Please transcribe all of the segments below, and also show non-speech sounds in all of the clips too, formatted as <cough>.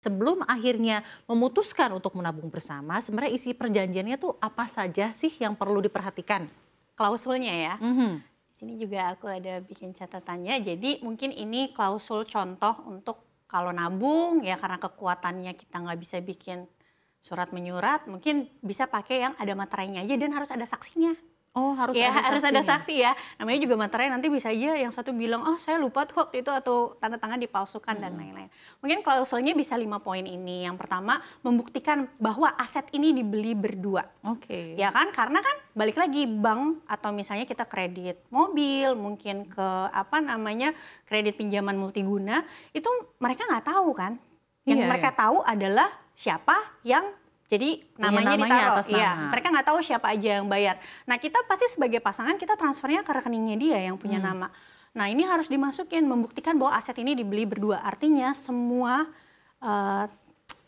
sebelum akhirnya memutuskan untuk menabung bersama, sebenarnya isi perjanjiannya tuh apa saja sih yang perlu diperhatikan? Klausulnya ya. Mm -hmm. Di sini juga aku ada bikin catatannya. Jadi mungkin ini klausul contoh untuk kalau nabung ya karena kekuatannya kita nggak bisa bikin surat menyurat, mungkin bisa pakai yang ada materainya aja dan harus ada saksinya. Oh harus ya, ada harus ada saksi ya. Namanya juga materai nanti bisa aja yang satu bilang oh saya lupa tuh waktu itu atau tanda tangan dipalsukan hmm. dan lain-lain. Mungkin klausulnya bisa lima poin ini. Yang pertama membuktikan bahwa aset ini dibeli berdua. Oke. Okay. Ya kan karena kan balik lagi bank atau misalnya kita kredit mobil mungkin ke apa namanya kredit pinjaman multiguna itu mereka nggak tahu kan. Yang iya, mereka iya. tahu adalah siapa yang jadi namanya, namanya ditaruh. Atas iya. nama. Iya, mereka nggak tahu siapa aja yang bayar. Nah kita pasti sebagai pasangan kita transfernya ke rekeningnya dia yang punya hmm. nama. Nah ini harus dimasukin membuktikan bahwa aset ini dibeli berdua. Artinya semua uh,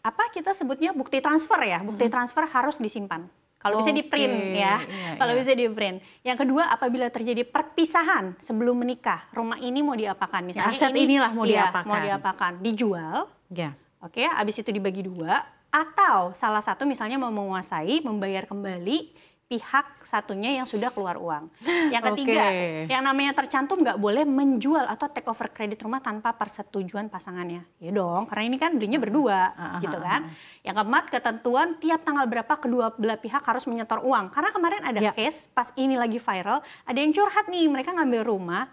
apa kita sebutnya bukti transfer ya, bukti hmm. transfer harus disimpan. Kalau okay. bisa di print ya, yeah, iya, kalau yeah. bisa di print. Yang kedua, apabila terjadi perpisahan sebelum menikah, rumah ini mau diapakan? Misalnya ya, aset ini, inilah mau iya, diapakan? Mau diapakan? Dijual. Yeah. Oke, okay, abis itu dibagi dua atau salah satu misalnya mau menguasai membayar kembali pihak satunya yang sudah keluar uang. <laughs> Yang ketiga, okay. yang namanya tercantum nggak boleh menjual atau take over kredit rumah tanpa persetujuan pasangannya. Ya dong, karena ini kan belinya berdua, uh-huh. gitu ah, kan. Yang keempat, ketentuan tiap tanggal berapa kedua belah pihak harus menyetor uang. Karena kemarin ada yeah. case pas ini lagi viral, ada yang curhat nih, mereka ngambil rumah,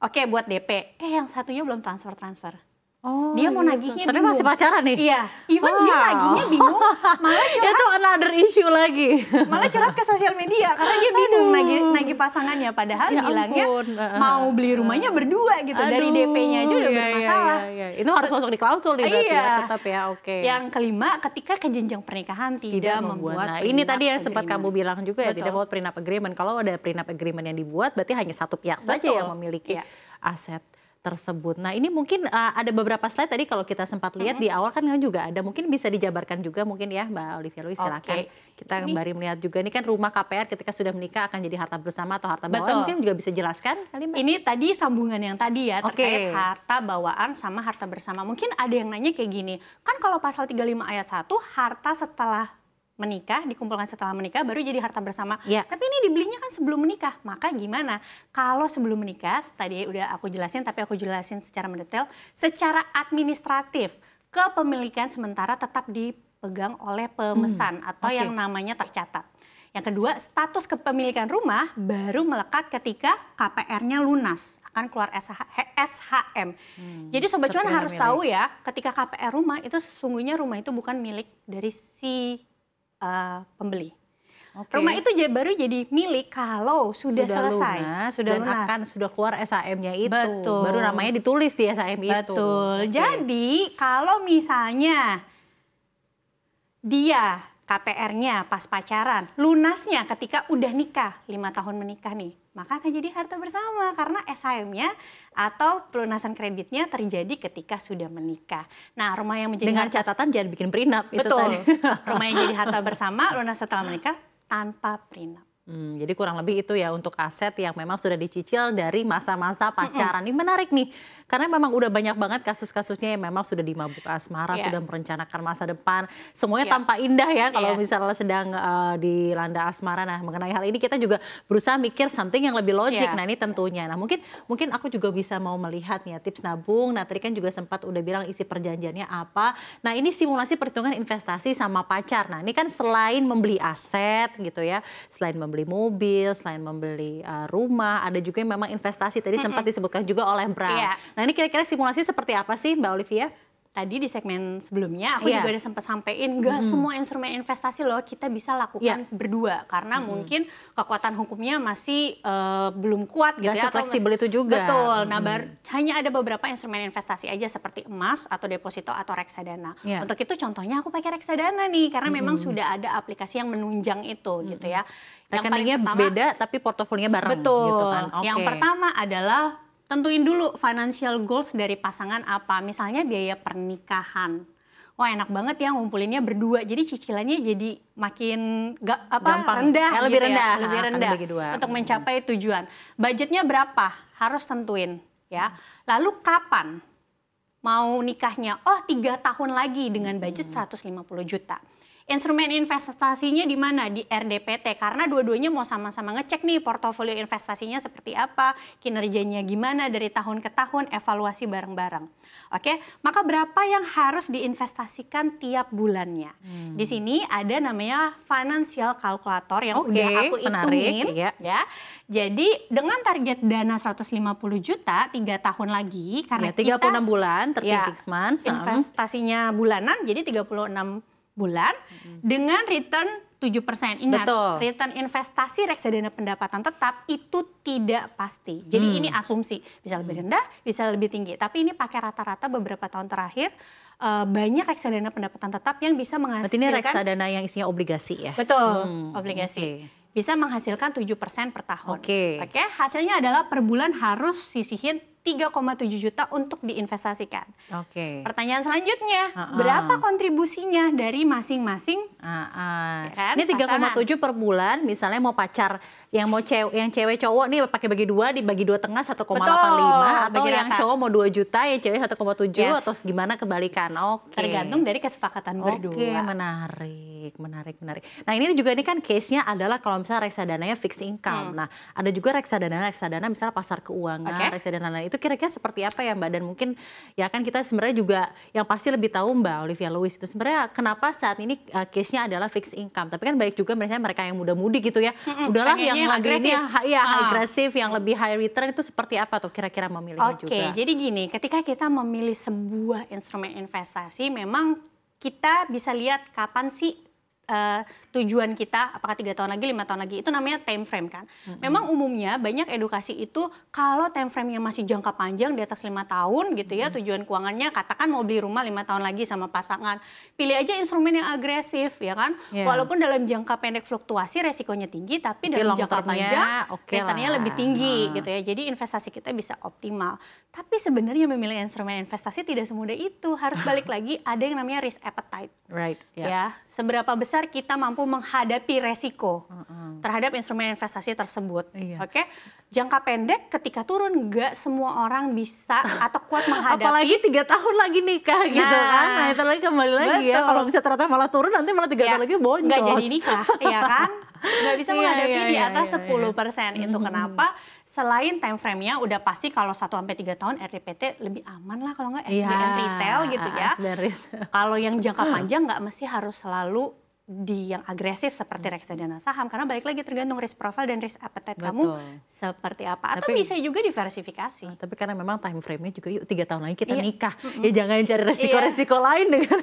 oke buat DP, eh yang satunya belum transfer transfer Oh, dia mau iya, nagihnya Tapi masih pacaran nih? Iya. Even wow. dia nagihnya bingung, malah <laughs> curhat. Itu another issue lagi. malah curhat ke sosial media karena dia bingung nagih nagih pasangannya. Padahal ya bilangnya ampun. mau beli rumahnya berdua gitu. Aduh, Dari DP-nya aja udah iya, bermasalah. Iya, iya. iya. Itu harus masuk di klausul nih ya, iya. ya, tetap ya. Oke. Okay. Yang kelima, ketika ke jenjang pernikahan tidak, tidak membuat Nah, ini tadi ya sempat kamu bilang juga Betul. ya tidak membuat prenup agreement. Kalau ada prenup agreement yang dibuat berarti hanya satu pihak Betul. saja yang memiliki iya. aset tersebut. Nah ini mungkin uh, ada beberapa slide tadi kalau kita sempat lihat mm -hmm. di awal kan juga ada. Mungkin bisa dijabarkan juga mungkin ya Mbak Olivia Louis silakan. Okay. Kita ini. kembali melihat juga ini kan rumah KPR ketika sudah menikah akan jadi harta bersama atau harta bawaan. Betul. Mungkin juga bisa jelaskan kali Mbak. Ini tadi sambungan yang tadi ya terkait okay. harta bawaan sama harta bersama. Mungkin ada yang nanya kayak gini, kan kalau pasal 35 ayat 1 harta setelah menikah dikumpulkan setelah menikah baru jadi harta bersama. Ya. Tapi ini dibelinya kan sebelum menikah. Maka gimana? Kalau sebelum menikah tadi udah aku jelasin tapi aku jelasin secara mendetail secara administratif kepemilikan sementara tetap dipegang oleh pemesan hmm. atau okay. yang namanya tercatat. Yang kedua, status kepemilikan rumah baru melekat ketika KPR-nya lunas akan keluar SH, SHM. Hmm, Jadi sobat cuan harus milik. tahu ya, ketika KPR rumah itu sesungguhnya rumah itu bukan milik dari si uh, pembeli. Okay. Rumah itu baru jadi milik kalau sudah, sudah selesai, lunas, sudah dan lunas, akan sudah keluar sam nya itu, Betul. baru namanya ditulis di SAM Betul. itu. Betul. Okay. Jadi kalau misalnya dia KPR-nya pas pacaran, lunasnya ketika udah nikah, lima tahun menikah nih, maka akan jadi harta bersama karena SHM-nya atau pelunasan kreditnya terjadi ketika sudah menikah. Nah, rumah yang menjadi dengan catatan jangan bikin prenup itu Tadi. rumah yang jadi harta bersama lunas setelah menikah tanpa prenup. Hmm, jadi kurang lebih itu ya untuk aset yang memang sudah dicicil dari masa-masa pacaran. Mm -mm. Ini menarik nih, karena memang udah banyak banget kasus-kasusnya yang memang sudah dimabuk asmara, yeah. sudah merencanakan masa depan. Semuanya yeah. tampak indah ya kalau yeah. misalnya sedang uh, dilanda asmara. Nah, mengenai hal ini kita juga berusaha mikir something yang lebih logik. Yeah. Nah, ini tentunya. Nah, mungkin mungkin aku juga bisa mau melihat nih ya tips nabung. Nah, tadi kan juga sempat udah bilang isi perjanjiannya apa. Nah, ini simulasi perhitungan investasi sama pacar. Nah, ini kan selain membeli aset gitu ya, selain membeli membeli mobil, selain membeli uh, rumah, ada juga yang memang investasi tadi mm -hmm. sempat disebutkan juga oleh Bram. Yeah. Nah ini kira-kira simulasi seperti apa sih Mbak Olivia? tadi di segmen sebelumnya aku yeah. juga ada sempat sampein gak mm. semua instrumen investasi loh kita bisa lakukan yeah. berdua karena mm. mungkin kekuatan hukumnya masih uh, belum kuat gitu ya fleksibel itu juga betul mm. nah bar, hanya ada beberapa instrumen investasi aja seperti emas atau deposito atau reksadana yeah. untuk itu contohnya aku pakai reksadana nih karena mm. memang sudah ada aplikasi yang menunjang itu mm. gitu ya yang rekeningnya beda tapi portofolinya bareng betul gitu kan. okay. yang pertama adalah tentuin dulu financial goals dari pasangan apa. Misalnya biaya pernikahan. Wah enak banget ya ngumpulinnya berdua. Jadi cicilannya jadi makin gak, apa, Gampang. rendah. Gitu ya, lebih gitu rendah. Ya. Lebih rendah dua. untuk hmm. mencapai tujuan. Budgetnya berapa? Harus tentuin ya. Lalu kapan mau nikahnya? Oh tiga tahun lagi dengan budget 150 juta. Instrumen investasinya di mana? Di RDPT karena dua-duanya mau sama-sama ngecek nih portofolio investasinya seperti apa, kinerjanya gimana dari tahun ke tahun, evaluasi bareng-bareng. Oke, maka berapa yang harus diinvestasikan tiap bulannya? Hmm. Di sini ada namanya financial calculator yang oke, udah aku hitungin iya. ya. Jadi dengan target dana 150 juta tiga tahun lagi karena iya, ya, 36 kita, bulan 36 ya, months. Hmm. Investasinya bulanan jadi 36 bulan hmm. dengan return 7%. Ingat, Betul. return investasi reksadana pendapatan tetap itu tidak pasti. Jadi hmm. ini asumsi, bisa lebih hmm. rendah, bisa lebih tinggi. Tapi ini pakai rata-rata beberapa tahun terakhir eh, banyak reksadana pendapatan tetap yang bisa menghasilkan Berarti ini reksadana yang isinya obligasi ya. Betul, hmm. obligasi. Okay. Bisa menghasilkan 7% per tahun. Oke. Okay. Oke, okay? hasilnya adalah per bulan harus sisihin 3,7 juta untuk diinvestasikan. Oke. Okay. Pertanyaan selanjutnya, uh -uh. berapa kontribusinya dari masing-masing? Uh -uh. Ya kan, Ini 3,7 per bulan, misalnya mau pacar yang mau cewek yang cewek cowok nih pakai bagi dua dibagi dua tengah 1,85 atau yang cowok mau 2 juta ya cewek 1,7 yes. atau gimana kebalikan. Oke. Okay. Tergantung dari kesepakatan okay, berdua. Oke, menarik, menarik, menarik. Nah, ini juga ini kan case-nya adalah kalau misalnya reksadananya fixed income. Hmm. Nah, ada juga reksadana reksadana misalnya pasar keuangan, okay. reksadana lain. Itu kira-kira seperti apa ya Mbak? Dan mungkin ya kan kita sebenarnya juga yang pasti lebih tahu Mbak Olivia Lewis itu sebenarnya kenapa saat ini uh, case-nya adalah fixed income. Tapi kan baik juga misalnya mereka yang muda-mudi gitu ya. Hmm udahlah yang yang, agresif, ya ah. agresif, yang lebih high return itu seperti apa tuh kira-kira memilih okay, juga? Oke, jadi gini, ketika kita memilih sebuah instrumen investasi, memang kita bisa lihat kapan sih Uh, tujuan kita apakah tiga tahun lagi lima tahun lagi itu namanya time frame kan mm-hmm. memang umumnya banyak edukasi itu kalau time frame yang masih jangka panjang di atas lima tahun gitu ya mm-hmm. tujuan keuangannya katakan mau beli rumah lima tahun lagi sama pasangan pilih aja instrumen yang agresif ya kan yeah. walaupun dalam jangka pendek fluktuasi resikonya tinggi tapi, tapi dalam jangka panjang okay lebih tinggi nah. gitu ya jadi investasi kita bisa optimal tapi sebenarnya memilih instrumen investasi tidak semudah itu harus balik <laughs> lagi ada yang namanya risk appetite right yeah. ya seberapa besar besar kita mampu menghadapi resiko mm -hmm. terhadap instrumen investasi tersebut. Iya. Oke, okay? jangka pendek ketika turun nggak semua orang bisa <laughs> atau kuat menghadapi. Apalagi tiga tahun lagi nikah nah, gitu kan, nah itu lagi kembali betul. lagi ya. Kalau bisa ternyata malah turun nanti malah tiga ya, tahun lagi boncos. Nggak jadi nikah, <laughs> ya kan? Gak bisa iya, menghadapi iya, iya, di atas iya, iya. sepuluh iya, 10 persen. Itu kenapa selain time frame-nya udah pasti kalau 1 sampai 3 tahun RDPT lebih aman lah kalau nggak SBN yeah, retail gitu ya. Kalau yang jangka panjang nggak mesti harus selalu di yang agresif seperti hmm. reksadana saham karena balik lagi tergantung risk profile dan risk appetite Betul. kamu seperti apa atau tapi, bisa juga diversifikasi. Ah, tapi karena memang time frame-nya juga yuk tiga tahun lagi kita iya. nikah mm -hmm. ya jangan cari iya. resiko-resiko iya. lain dengan <laughs>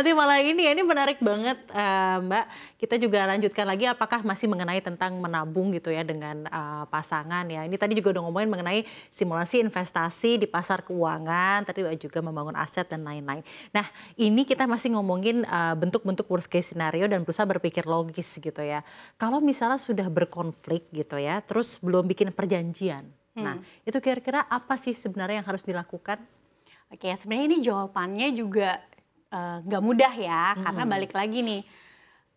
nanti malah ini ya ini menarik banget uh, Mbak kita juga lanjutkan lagi apakah masih mengenai tentang menabung gitu ya dengan uh, pasangan ya ini tadi juga udah ngomongin mengenai simulasi investasi di pasar keuangan tadi juga membangun aset dan lain-lain. Nah ini kita masih ngomongin eh, bentuk-bentuk uh, worst case scenario dan berusaha berpikir logis gitu ya. Kalau misalnya sudah berkonflik gitu ya, terus belum bikin perjanjian. Hmm. Nah, itu kira-kira apa sih sebenarnya yang harus dilakukan? Oke, sebenarnya ini jawabannya juga eh, nggak uh, mudah ya, hmm. karena balik lagi nih,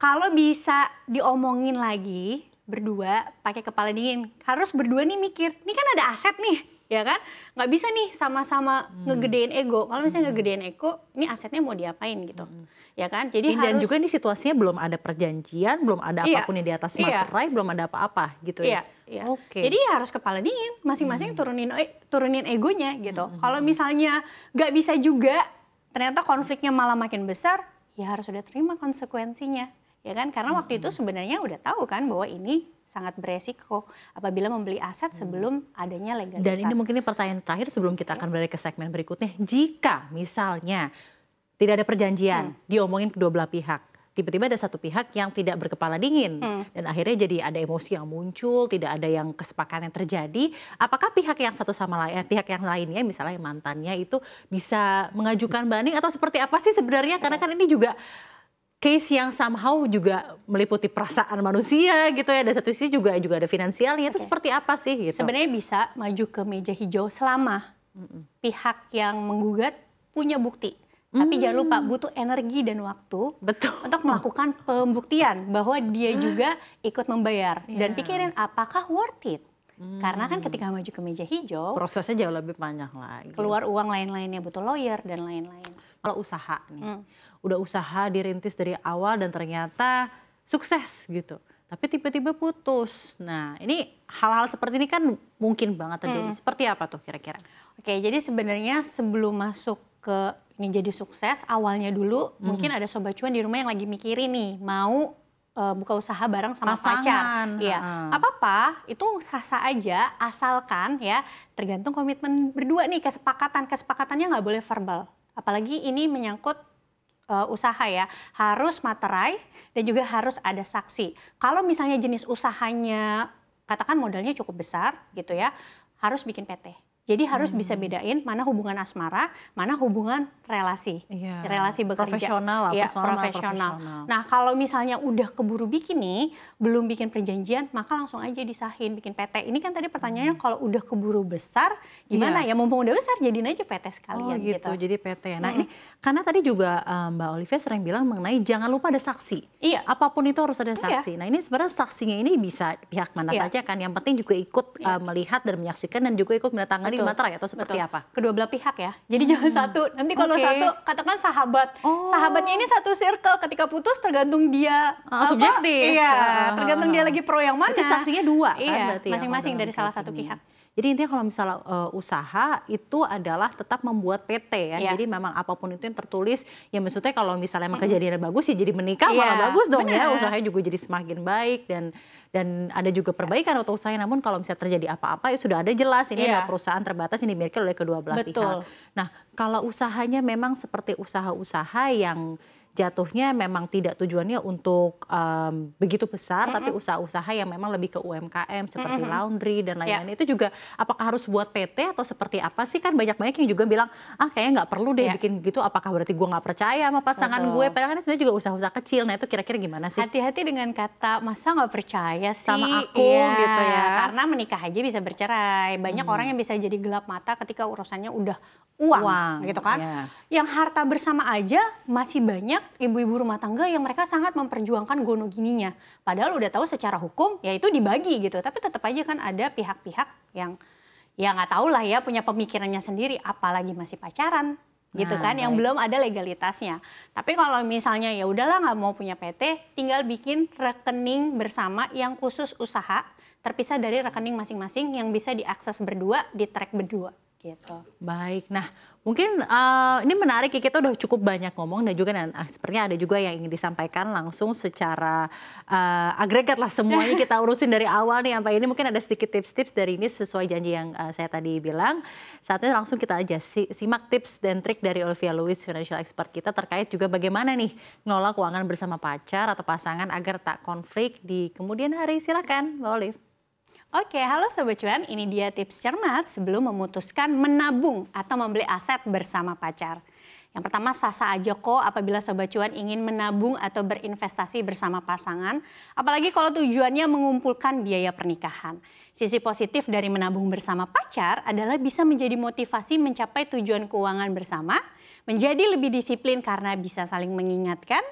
kalau bisa diomongin lagi berdua pakai kepala dingin, harus berdua nih mikir, ini kan ada aset nih ya kan nggak bisa nih sama-sama hmm. ngegedein ego kalau misalnya hmm. ngegedein ego ini asetnya mau diapain gitu hmm. ya kan jadi dan harus, juga ini situasinya belum ada perjanjian belum ada iya, apapun yang di atas iya. materai iya. belum ada apa-apa gitu iya, ya iya. iya. okay. jadi ya harus kepala dingin masing-masing hmm. turunin e, turunin egonya gitu hmm. hmm kalau hmm. misalnya nggak bisa juga ternyata konfliknya malah makin besar ya harus sudah terima konsekuensinya ya kan karena waktu itu hmm. sebenarnya udah tahu kan bahwa ini sangat beresiko apabila membeli aset hmm. sebelum adanya legalitas. Dan ini mungkin ini pertanyaan terakhir sebelum kita akan beralih ke segmen berikutnya. Jika misalnya tidak ada perjanjian, hmm. diomongin kedua belah pihak, tiba-tiba ada satu pihak yang tidak berkepala dingin hmm. dan akhirnya jadi ada emosi yang muncul, tidak ada yang kesepakatan yang terjadi. Apakah pihak yang satu sama lain, eh, pihak yang lainnya misalnya mantannya itu bisa mengajukan banding atau seperti apa sih sebenarnya? Karena kan ini juga case yang somehow juga meliputi perasaan manusia gitu ya. Dan satu sisi juga juga ada finansialnya. Okay. Itu seperti apa sih gitu? Sebenarnya bisa maju ke meja hijau selama mm -mm. pihak yang menggugat punya bukti. Mm. Tapi hmm. jangan lupa butuh energi dan waktu betul untuk melakukan pembuktian bahwa dia juga ikut membayar yeah. dan pikirin apakah worth it. Hmm. Karena kan hmm. ketika maju ke meja hijau, prosesnya jauh lebih panjang lagi. Keluar uang lain-lainnya butuh lawyer dan lain-lain kalau usaha nih. Hmm. Udah usaha dirintis dari awal dan ternyata sukses gitu. Tapi tiba-tiba putus. Nah, ini hal-hal seperti ini kan mungkin banget terjadi. Hmm. Seperti apa tuh kira-kira? Oke, jadi sebenarnya sebelum masuk ke ini jadi sukses, awalnya dulu hmm. mungkin ada sobat cuan di rumah yang lagi mikirin nih, mau e, buka usaha bareng sama Pasangan. pacar. ya Hmm. Apa-apa itu sah-sah aja asalkan ya tergantung komitmen berdua nih kesepakatan. Kesepakatannya nggak boleh verbal apalagi ini menyangkut uh, usaha ya harus materai dan juga harus ada saksi. Kalau misalnya jenis usahanya katakan modalnya cukup besar gitu ya, harus bikin PT. Jadi harus bisa hmm. bedain mana hubungan asmara, mana hubungan relasi, yeah. relasi bekerja, profesional, ya, profesional. Nah kalau misalnya udah keburu bikin nih, belum bikin perjanjian, maka langsung aja disahin bikin PT. Ini kan tadi pertanyaannya hmm. kalau udah keburu besar, gimana yeah. ya? Mumpung udah besar, jadiin aja PT sekalian. Oh gitu, gitu. jadi PT. Nah hmm. ini karena tadi juga eh, Mbak Olivia sering bilang mengenai jangan lupa ada saksi. Iya. Apapun itu harus ada iya. saksi. Iya. Nah ini sebenarnya saksinya ini bisa pihak mana iya. saja kan. Yang penting juga ikut iya. Eh, melihat dan menyaksikan dan juga ikut mendatangani saling Betul. ya atau seperti Betul. apa? Kedua belah pihak ya. Jadi hmm. jangan satu. Nanti kalau okay. satu katakan sahabat. Oh. Sahabatnya ini satu circle ketika putus tergantung dia oh, ah, apa? subjektif. Iya, ah. tergantung dia lagi pro yang mana. Jadi saksinya dua kan iya, kan masing-masing ya, dari salah satu pihak. Jadi intinya kalau misalnya uh, eh, usaha itu adalah tetap membuat PT ya. Yeah. Jadi memang apapun itu yang tertulis, ya maksudnya kalau misalnya emang hmm. kejadiannya bagus ya jadi menikah yeah. malah bagus dong Bener. ya. Usahanya juga jadi semakin baik dan dan ada juga perbaikan atau usaha namun kalau misalnya terjadi apa-apa ya sudah ada jelas ini yeah. ada perusahaan terbatas ini dimiliki oleh kedua belah Betul. pihak. Nah, kalau usahanya memang seperti usaha-usaha yang jatuhnya memang tidak tujuannya untuk um, begitu besar, mm -hmm. tapi usaha-usaha yang memang lebih ke UMKM seperti mm -hmm. laundry dan ya. lain-lain yeah. itu juga apakah harus buat PT atau seperti apa sih kan banyak-banyak yang juga bilang ah kayaknya nggak perlu deh yeah. bikin gitu, apakah berarti gue nggak percaya sama pasangan Betul. gue? Padahal kan sebenarnya juga usaha-usaha kecil, nah itu kira-kira gimana sih? Hati-hati dengan kata masa nggak percaya sih sama aku yeah. gitu ya, karena menikah aja bisa bercerai. Banyak hmm. orang yang bisa jadi gelap mata ketika urusannya udah uang, uang gitu kan? Yeah. Yang harta bersama aja masih banyak ibu-ibu rumah tangga yang mereka sangat memperjuangkan gono gininya. Padahal udah tahu secara hukum yaitu dibagi gitu. Tapi tetap aja kan ada pihak-pihak yang ya nggak tahu lah ya punya pemikirannya sendiri apalagi masih pacaran gitu nah, kan baik. yang belum ada legalitasnya. Tapi kalau misalnya ya udahlah nggak mau punya PT, tinggal bikin rekening bersama yang khusus usaha terpisah dari rekening masing-masing yang bisa diakses berdua, di track berdua gitu. Baik. Nah, Mungkin uh, ini menarik ya kita udah cukup banyak ngomong dan juga dan ah, sepertinya ada juga yang ingin disampaikan langsung secara uh, agregat lah semuanya <laughs> kita urusin dari awal nih sampai ya, ini mungkin ada sedikit tips-tips dari ini sesuai janji yang uh, saya tadi bilang. Saatnya langsung kita aja si, simak tips dan trik dari Olivia Lewis financial expert kita terkait juga bagaimana nih ngelola keuangan bersama pacar atau pasangan agar tak konflik di kemudian hari. Silakan, Mbak Olive. Oke, halo Sobat Cuan. Ini dia tips cermat sebelum memutuskan menabung atau membeli aset bersama pacar. Yang pertama, sasa aja kok apabila Sobat Cuan ingin menabung atau berinvestasi bersama pasangan. Apalagi kalau tujuannya mengumpulkan biaya pernikahan. Sisi positif dari menabung bersama pacar adalah bisa menjadi motivasi mencapai tujuan keuangan bersama, menjadi lebih disiplin karena bisa saling mengingatkan,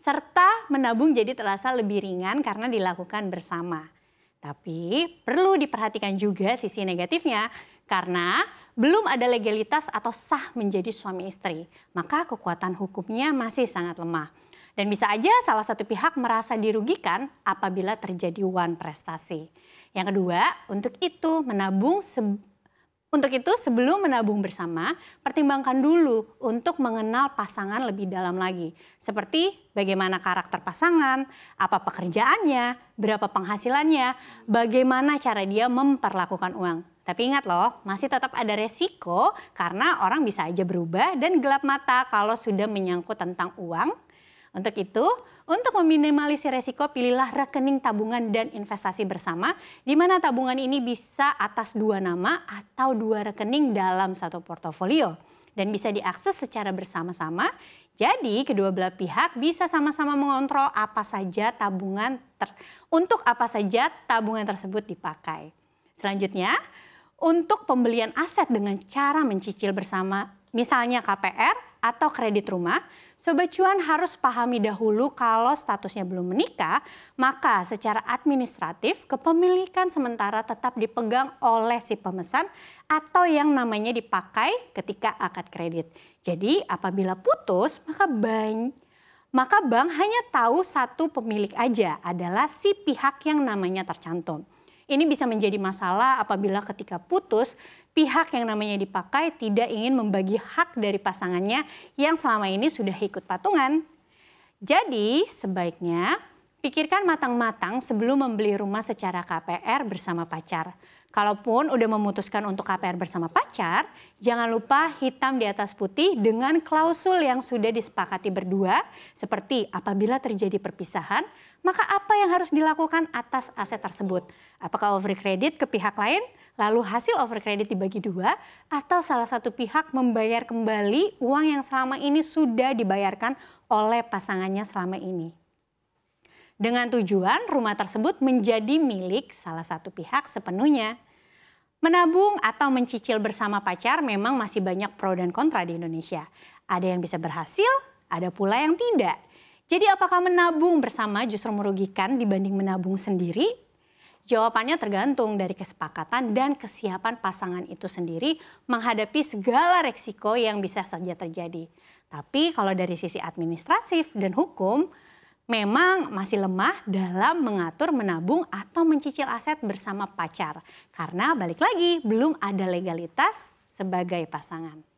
serta menabung jadi terasa lebih ringan karena dilakukan bersama. Tapi perlu diperhatikan juga sisi negatifnya karena belum ada legalitas atau sah menjadi suami istri. Maka kekuatan hukumnya masih sangat lemah. Dan bisa aja salah satu pihak merasa dirugikan apabila terjadi one prestasi. Yang kedua, untuk itu menabung untuk itu, sebelum menabung bersama, pertimbangkan dulu untuk mengenal pasangan lebih dalam lagi, seperti bagaimana karakter pasangan, apa pekerjaannya, berapa penghasilannya, bagaimana cara dia memperlakukan uang. Tapi ingat loh, masih tetap ada resiko karena orang bisa aja berubah dan gelap mata kalau sudah menyangkut tentang uang untuk itu, untuk meminimalisir resiko, pilihlah rekening tabungan dan investasi bersama, di mana tabungan ini bisa atas dua nama atau dua rekening dalam satu portofolio dan bisa diakses secara bersama-sama. Jadi, kedua belah pihak bisa sama-sama mengontrol apa saja tabungan ter untuk apa saja tabungan tersebut dipakai. Selanjutnya, untuk pembelian aset dengan cara mencicil bersama, misalnya KPR, atau kredit rumah, Sobat Cuan harus pahami dahulu kalau statusnya belum menikah, maka secara administratif kepemilikan sementara tetap dipegang oleh si pemesan atau yang namanya dipakai ketika akad kredit. Jadi apabila putus, maka bank maka bank hanya tahu satu pemilik aja adalah si pihak yang namanya tercantum. Ini bisa menjadi masalah apabila ketika putus, pihak yang namanya dipakai tidak ingin membagi hak dari pasangannya yang selama ini sudah ikut patungan. Jadi, sebaiknya pikirkan matang-matang sebelum membeli rumah secara KPR bersama pacar. Kalaupun udah memutuskan untuk KPR bersama pacar, jangan lupa hitam di atas putih dengan klausul yang sudah disepakati berdua, seperti apabila terjadi perpisahan, maka apa yang harus dilakukan atas aset tersebut? Apakah over kredit ke pihak lain? Lalu hasil over kredit dibagi dua atau salah satu pihak membayar kembali uang yang selama ini sudah dibayarkan oleh pasangannya selama ini dengan tujuan rumah tersebut menjadi milik salah satu pihak sepenuhnya. Menabung atau mencicil bersama pacar memang masih banyak pro dan kontra di Indonesia. Ada yang bisa berhasil, ada pula yang tidak. Jadi apakah menabung bersama justru merugikan dibanding menabung sendiri? Jawabannya tergantung dari kesepakatan dan kesiapan pasangan itu sendiri menghadapi segala resiko yang bisa saja terjadi. Tapi kalau dari sisi administratif dan hukum, memang masih lemah dalam mengatur menabung atau mencicil aset bersama pacar. Karena balik lagi belum ada legalitas sebagai pasangan.